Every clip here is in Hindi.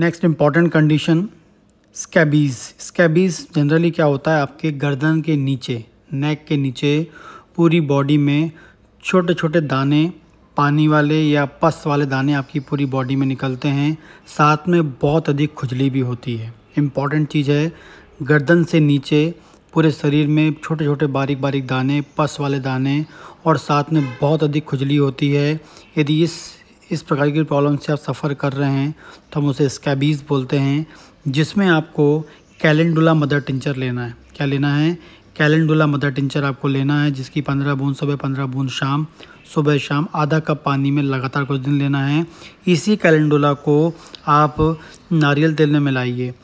next important condition scabies scabies generally क्या होता है आपके गर्दन के नीचे नेक के नीचे पूरी बॉडी में छोटे छोटे दाने पानी वाले या पस वाले दाने आपकी पूरी बॉडी में निकलते हैं साथ में बहुत अधिक खुजली भी होती है इम्पॉर्टेंट चीज़ है गर्दन से नीचे पूरे शरीर में छोटे छोटे बारीक बारीक दाने पस वाले दाने और साथ में बहुत अधिक खुजली होती है यदि इस इस प्रकार की प्रॉब्लम से आप सफ़र कर रहे हैं तो हम उसे स्कैबीज़ बोलते हैं जिसमें आपको कैलेंडुला मदर टिंचर लेना है क्या लेना है कैलेंडुला मदर टिंचर आपको लेना है जिसकी पंद्रह बूंद सुबह पंद्रह बूंद शाम सुबह शाम आधा कप पानी में लगातार कुछ दिन लेना है इसी कैलेंडुला को आप नारियल तेल में मिलाइए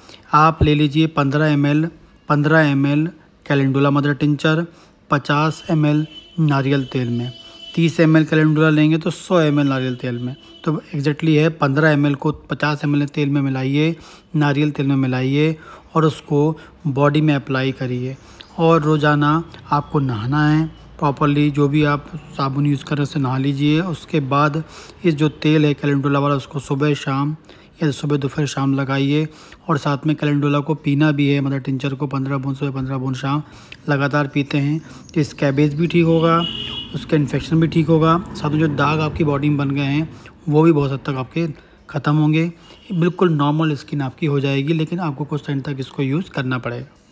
आप ले लीजिए पंद्रह एम एल पंद्रह M L calendula mother tincture पचास एम एल नारियल तेल में तीस एम एल कैलेंडुला लेंगे तो सौ एम एल नारियल तेल में तो एग्जैक्टली है पंद्रह एम एल को पचास एम एल तेल में मिलाइए नारियल तेल में मिलाइए और उसको बॉडी में अप्लाई करिए और रोज़ाना आपको नहाना है प्रॉपरली जो भी आप साबुन यूज़ करें उससे नहा लीजिए उसके बाद इस जो तेल है कैलेंडुला वाला उसको सुबह शाम या सुबह दोपहर शाम लगाइए और साथ में कैलेंडुला को पीना भी है मतलब टिंचर को पंद्रह बूंद सुबह पंद्रह बूंद शाम लगातार पीते हैं तो कैबेज भी ठीक होगा उसका इन्फेक्शन भी ठीक होगा साथ में जो दाग आपकी बॉडी में बन गए हैं वो भी बहुत हद तक आपके ख़त्म होंगे बिल्कुल नॉर्मल स्किन आपकी हो जाएगी लेकिन आपको कुछ टाइम तक इसको यूज़ करना पड़ेगा